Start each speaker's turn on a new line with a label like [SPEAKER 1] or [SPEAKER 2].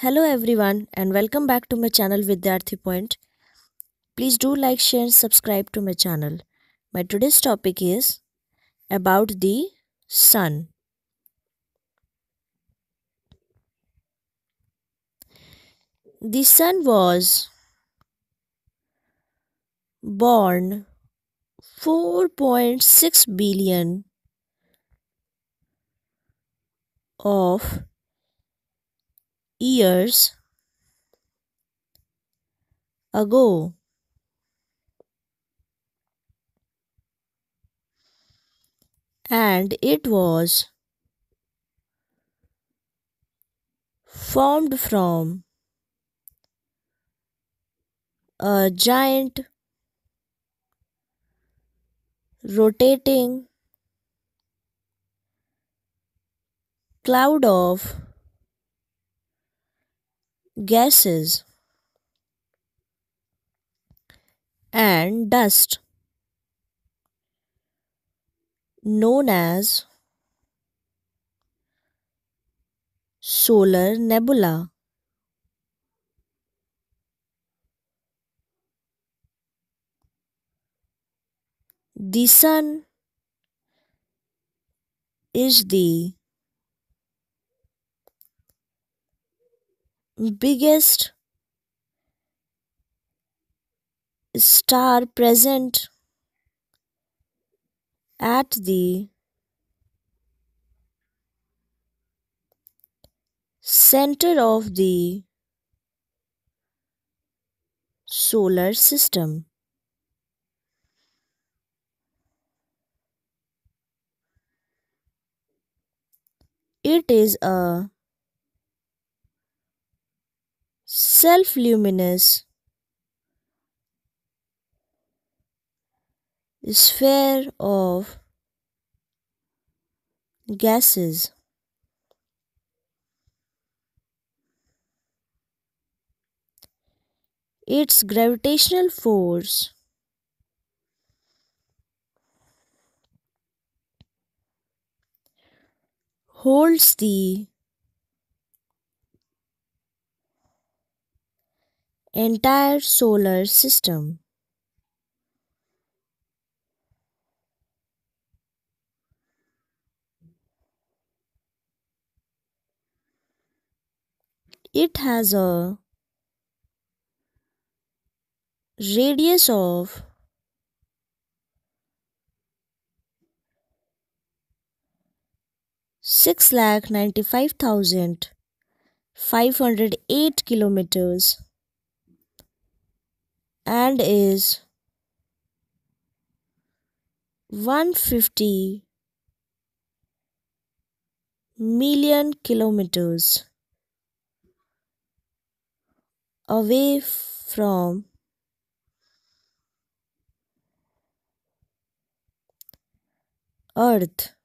[SPEAKER 1] Hello everyone and welcome back to my channel Vidyarthi Point. Please do like, share and subscribe to my channel. My today's topic is about the sun. The sun was born 4.6 billion of years ago. And it was formed from a giant rotating cloud of gases and dust known as solar nebula. The sun is the biggest star present at the center of the solar system. It is a self-luminous, sphere of gases. Its gravitational force holds the entire solar system. It has a radius of ninety five thousand five hundred eight kilometers and is 150 million kilometers away from Earth.